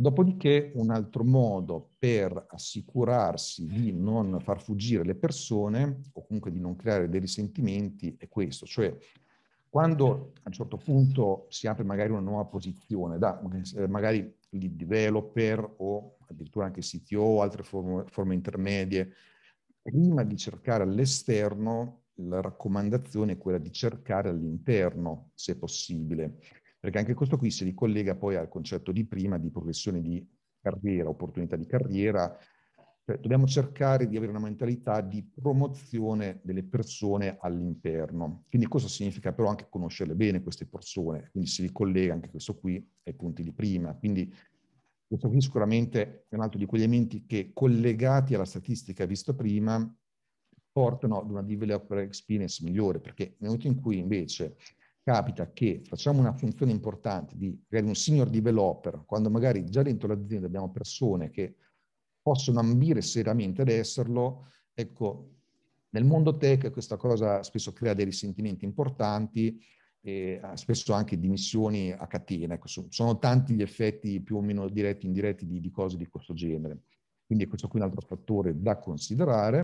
Dopodiché un altro modo per assicurarsi di non far fuggire le persone o comunque di non creare dei risentimenti è questo, cioè quando a un certo punto si apre magari una nuova posizione da eh, magari lead developer o addirittura anche CTO o altre forme, forme intermedie, prima di cercare all'esterno la raccomandazione è quella di cercare all'interno se possibile perché anche questo qui si ricollega poi al concetto di prima di progressione di carriera, opportunità di carriera. Cioè, dobbiamo cercare di avere una mentalità di promozione delle persone all'interno. Quindi cosa significa però anche conoscerle bene queste persone? Quindi si ricollega anche questo qui ai punti di prima. Quindi questo qui sicuramente è un altro di quegli elementi che collegati alla statistica vista prima portano ad una developer experience migliore, perché nel momento in cui invece capita che facciamo una funzione importante di magari un senior developer, quando magari già dentro l'azienda abbiamo persone che possono ambire seriamente ad esserlo, ecco, nel mondo tech questa cosa spesso crea dei risentimenti importanti e eh, spesso anche dimissioni a catena. Ecco, sono tanti gli effetti più o meno diretti e indiretti di, di cose di questo genere. Quindi questo qui è un altro fattore da considerare.